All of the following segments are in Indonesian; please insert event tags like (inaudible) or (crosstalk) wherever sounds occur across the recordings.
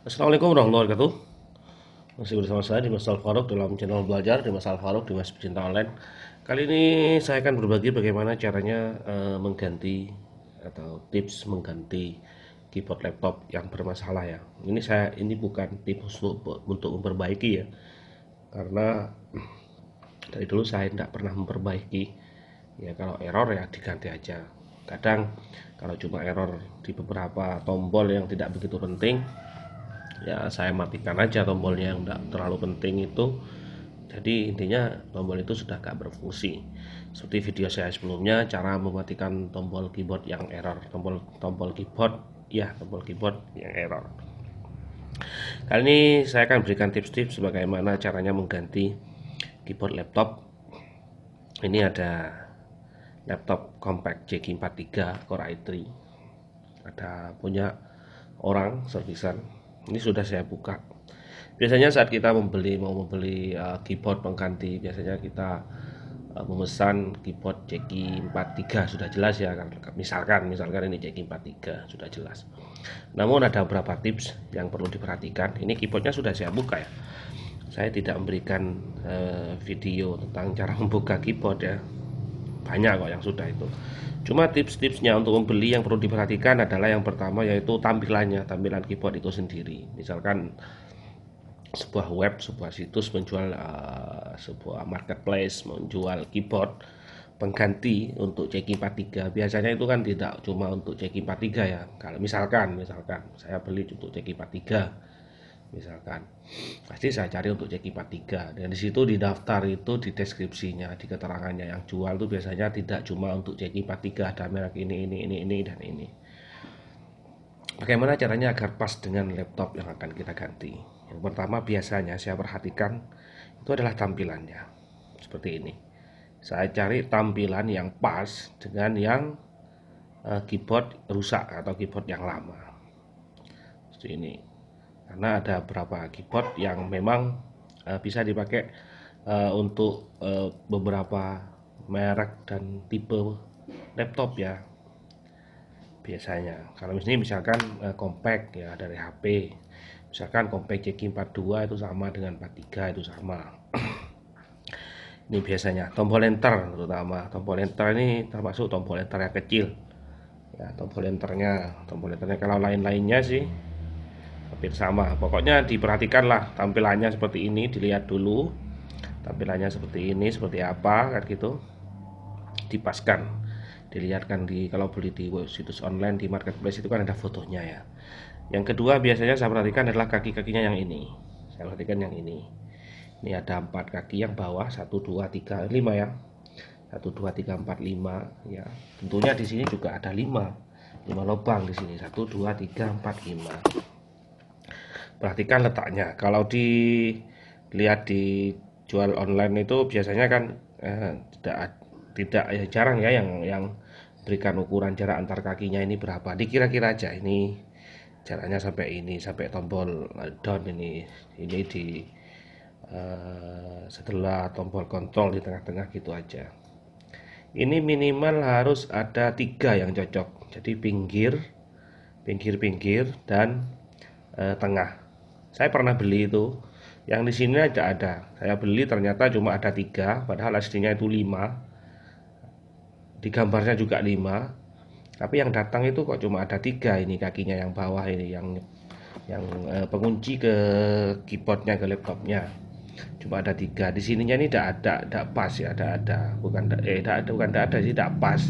Assalamualaikum warahmatullahi wabarakatuh Masih bersama saya di Masal faruk dalam channel belajar Dimas Masal faruk Dimas Pecinta Online Kali ini saya akan berbagi bagaimana caranya uh, mengganti atau tips mengganti keyboard laptop yang bermasalah ya ini saya ini bukan tips untuk, untuk memperbaiki ya karena dari dulu saya tidak pernah memperbaiki ya kalau error ya diganti aja kadang kalau cuma error di beberapa tombol yang tidak begitu penting ya saya matikan aja tombol yang tidak terlalu penting itu jadi intinya tombol itu sudah gak berfungsi seperti video saya sebelumnya cara mematikan tombol keyboard yang error tombol tombol keyboard ya tombol keyboard yang error kali ini saya akan berikan tips-tips bagaimana caranya mengganti keyboard laptop ini ada laptop compact JG43 Core i3 ada punya orang servisan ini sudah saya buka biasanya saat kita membeli mau membeli uh, keyboard pengganti biasanya kita uh, memesan keyboard JK43 sudah jelas ya kan misalkan misalkan ini JK43 sudah jelas namun ada beberapa tips yang perlu diperhatikan ini keyboardnya sudah saya buka ya saya tidak memberikan uh, video tentang cara (laughs) membuka keyboard ya banyak kok yang sudah itu cuma tips-tipsnya untuk membeli yang perlu diperhatikan adalah yang pertama yaitu tampilannya tampilan keyboard itu sendiri misalkan sebuah web sebuah situs menjual uh, sebuah marketplace menjual keyboard pengganti untuk CQ43 biasanya itu kan tidak cuma untuk CQ43 ya kalau misalkan misalkan saya beli untuk CQ43 misalkan pasti saya cari untuk cek IPA dan disitu di daftar itu di deskripsinya di keterangannya yang jual itu biasanya tidak cuma untuk cek IPA 3 ada merek ini ini ini ini dan ini bagaimana caranya agar pas dengan laptop yang akan kita ganti yang pertama biasanya saya perhatikan itu adalah tampilannya seperti ini saya cari tampilan yang pas dengan yang eh, keyboard rusak atau keyboard yang lama seperti ini karena ada beberapa keyboard yang memang uh, bisa dipakai uh, untuk uh, beberapa merek dan tipe laptop ya biasanya kalau misalnya misalkan uh, compact ya dari HP misalkan compact JQ42 itu sama dengan 43 itu sama (clears throat) ini biasanya tombol enter terutama tombol enter ini termasuk tombol enter yang kecil ya tombol enternya tombol enternya kalau lain-lainnya sih hampir sama pokoknya diperhatikanlah tampilannya seperti ini dilihat dulu tampilannya seperti ini seperti apa kan gitu dipaskan dilihatkan di kalau beli di situs online di marketplace itu kan ada fotonya ya yang kedua biasanya saya perhatikan adalah kaki-kakinya yang ini saya perhatikan yang ini ini ada empat kaki yang bawah satu dua tiga lima ya satu dua tiga empat lima ya tentunya di sini juga ada lima lima lubang di sini satu dua tiga empat lima perhatikan letaknya kalau dilihat di jual online itu biasanya kan eh, tidak tidak ya jarang ya yang yang berikan ukuran jarak antar kakinya ini berapa dikira-kira aja ini jaraknya sampai ini sampai tombol down ini ini di uh, setelah tombol kontrol di tengah-tengah gitu aja ini minimal harus ada tiga yang cocok jadi pinggir pinggir-pinggir dan uh, tengah saya pernah beli itu. Yang di sini aja ada. Saya beli ternyata cuma ada tiga, padahal aslinya itu lima. Di gambarnya juga lima. Tapi yang datang itu kok cuma ada tiga ini kakinya yang bawah ini yang yang eh, pengunci ke keyboardnya ke laptopnya cuma ada tiga di sininya ini tidak ada tidak pas ya ada ada bukan eh tidak ada bukan tidak ada sih tidak pas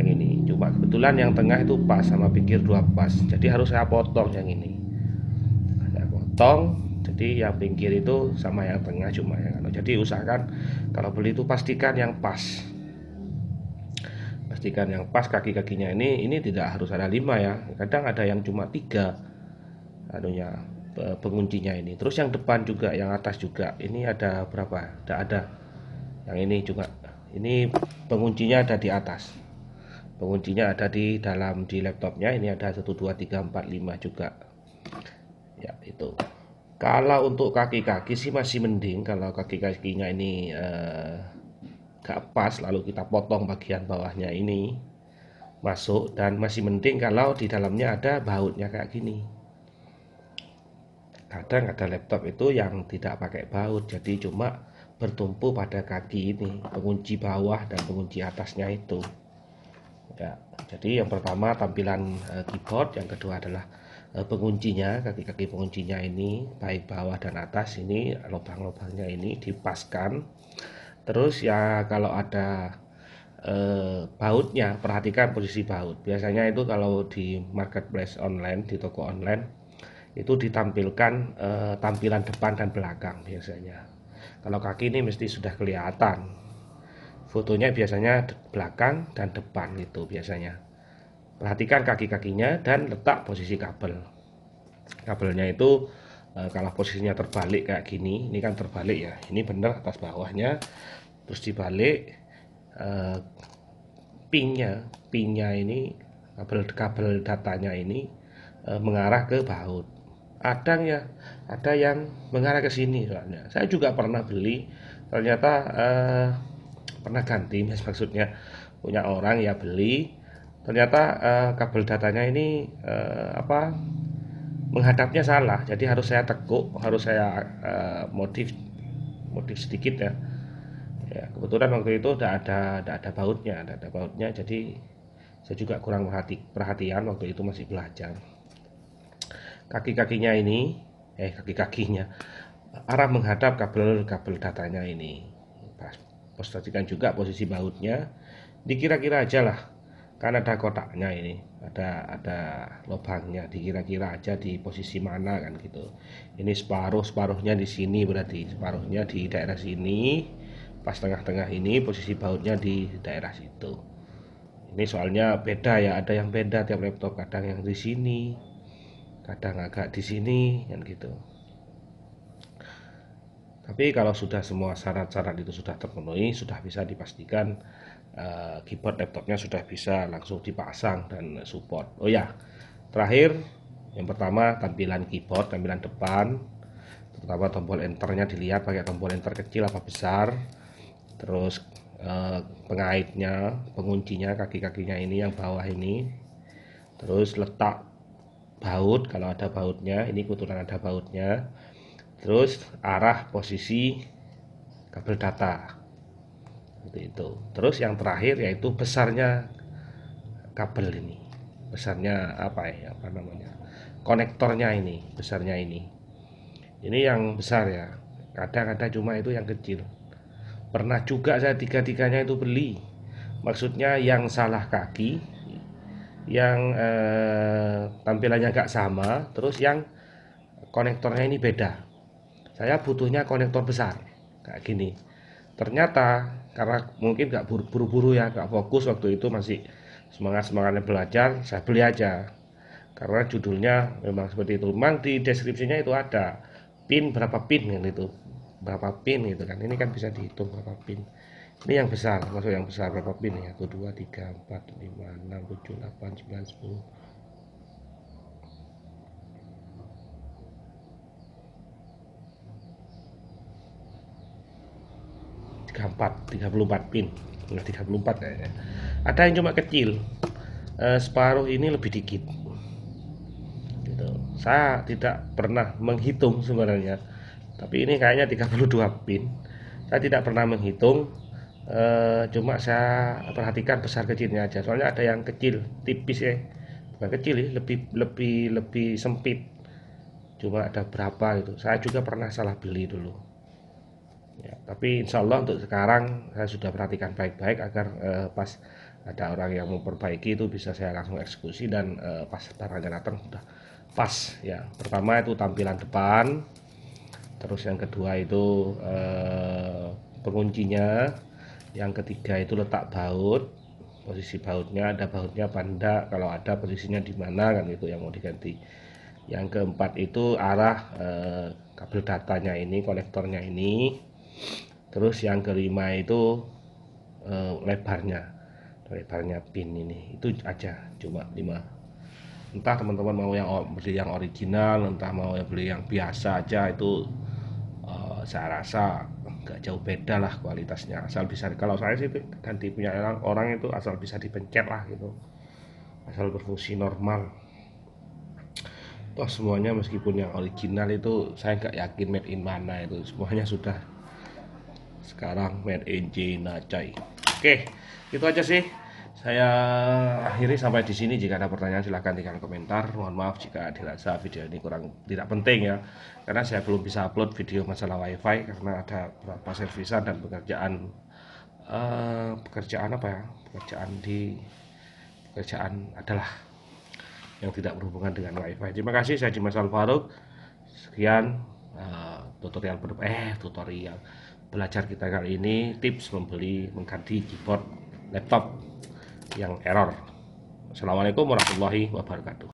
yang ini cuma kebetulan yang tengah itu pas sama pinggir dua pas jadi harus saya potong yang ini tong jadi yang pinggir itu sama yang tengah cuma ya, jadi usahakan kalau beli itu pastikan yang pas pastikan yang pas kaki-kakinya ini ini tidak harus ada lima ya kadang ada yang cuma tiga adanya penguncinya ini terus yang depan juga yang atas juga ini ada berapa tidak ada yang ini juga ini penguncinya ada di atas penguncinya ada di dalam di laptopnya ini ada 1 2 3 4 5 juga ya itu kalau untuk kaki-kaki sih masih mending kalau kaki-kakinya ini eh, gak pas lalu kita potong bagian bawahnya ini masuk dan masih mending kalau di dalamnya ada bautnya kayak gini kadang ada laptop itu yang tidak pakai baut jadi cuma bertumpu pada kaki ini pengunci bawah dan pengunci atasnya itu ya jadi yang pertama tampilan eh, keyboard yang kedua adalah Eh, penguncinya kaki-kaki penguncinya ini baik bawah dan atas ini lubang-lubangnya ini dipaskan terus ya kalau ada eh, bautnya perhatikan posisi baut biasanya itu kalau di marketplace online di toko online itu ditampilkan eh, tampilan depan dan belakang biasanya kalau kaki ini mesti sudah kelihatan fotonya biasanya belakang dan depan itu biasanya Perhatikan kaki-kakinya dan letak posisi kabel. Kabelnya itu eh, kalau posisinya terbalik kayak gini, ini kan terbalik ya. Ini benar atas bawahnya. Terus dibalik eh, pinnya, pinnya ini kabel kabel datanya ini eh, mengarah ke baut. Ada ya, ada yang mengarah ke sini soalnya. Saya juga pernah beli ternyata eh, pernah ganti maksudnya punya orang ya beli ternyata uh, kabel datanya ini uh, apa menghadapnya salah jadi harus saya tekuk harus saya uh, modif modif sedikit ya ya kebetulan waktu itu tidak ada tidak ada bautnya tidak ada bautnya jadi saya juga kurang perhati, perhatian waktu itu masih belajar kaki-kakinya ini eh kaki-kakinya arah menghadap kabel kabel datanya ini pas posisikan juga posisi bautnya dikira-kira aja lah kan ada kotaknya ini ada ada lubangnya dikira-kira aja di posisi mana kan gitu ini separuh separuhnya di sini berarti separuhnya di daerah sini pas tengah-tengah ini posisi bautnya di daerah situ ini soalnya beda ya ada yang beda tiap laptop kadang yang di sini kadang agak di sini kan gitu tapi kalau sudah semua syarat-syarat itu sudah terpenuhi, sudah bisa dipastikan uh, keyboard laptopnya sudah bisa langsung dipasang dan support. Oh ya, terakhir yang pertama tampilan keyboard, tampilan depan, terutama tombol enternya dilihat pakai tombol enter kecil apa besar, terus eh, pengaitnya, penguncinya, kaki-kakinya ini yang bawah ini, terus letak baut kalau ada bautnya, ini kebetulan ada bautnya terus arah posisi kabel data seperti itu terus yang terakhir yaitu besarnya kabel ini besarnya apa ya apa namanya konektornya ini besarnya ini ini yang besar ya kadang-kadang cuma itu yang kecil pernah juga saya tiga-tiganya itu beli maksudnya yang salah kaki yang eh, tampilannya agak sama terus yang konektornya ini beda saya butuhnya konektor besar kayak gini ternyata karena mungkin gak buru-buru ya gak fokus waktu itu masih semangat semangatnya belajar saya beli aja karena judulnya memang seperti itu memang di deskripsinya itu ada pin berapa pin kan itu berapa pin gitu kan ini kan bisa dihitung berapa pin ini yang besar masuk yang besar berapa pin ya 1 2 3 4 5 6 7 8 9 10 34 34 pin enggak 34 kayaknya ada yang cuma kecil eh, separuh ini lebih dikit gitu. saya tidak pernah menghitung sebenarnya tapi ini kayaknya 32 pin saya tidak pernah menghitung eh, cuma saya perhatikan besar kecilnya aja soalnya ada yang kecil tipis ya bukan kecil ya lebih lebih lebih sempit cuma ada berapa itu saya juga pernah salah beli dulu Ya, tapi insya Allah untuk sekarang saya sudah perhatikan baik-baik agar uh, pas ada orang yang memperbaiki itu bisa saya langsung eksekusi dan uh, pas barangnya datang sudah pas ya. Pertama itu tampilan depan, terus yang kedua itu uh, penguncinya, yang ketiga itu letak baut, posisi bautnya ada bautnya panda kalau ada posisinya di mana kan itu yang mau diganti yang keempat itu arah eh, kabel datanya ini konektornya ini terus yang kelima itu uh, lebarnya lebarnya pin ini itu aja cuma lima entah teman-teman mau yang beli yang original entah mau yang beli yang biasa aja itu uh, saya rasa nggak jauh beda lah kualitasnya asal bisa kalau saya sih ganti punya orang, orang itu asal bisa dipencet lah gitu asal berfungsi normal toh semuanya meskipun yang original itu saya nggak yakin made in mana itu semuanya sudah sekarang made in China oke itu aja sih saya akhiri sampai di sini jika ada pertanyaan silahkan tinggal komentar mohon maaf jika dirasa video ini kurang tidak penting ya karena saya belum bisa upload video masalah wifi karena ada beberapa servisan dan pekerjaan uh, pekerjaan apa ya pekerjaan di pekerjaan adalah yang tidak berhubungan dengan wifi terima kasih saya Jimas Alvaro. sekian uh, tutorial eh tutorial eh, belajar kita kali ini tips membeli mengganti keyboard laptop yang error. Assalamualaikum warahmatullahi wabarakatuh.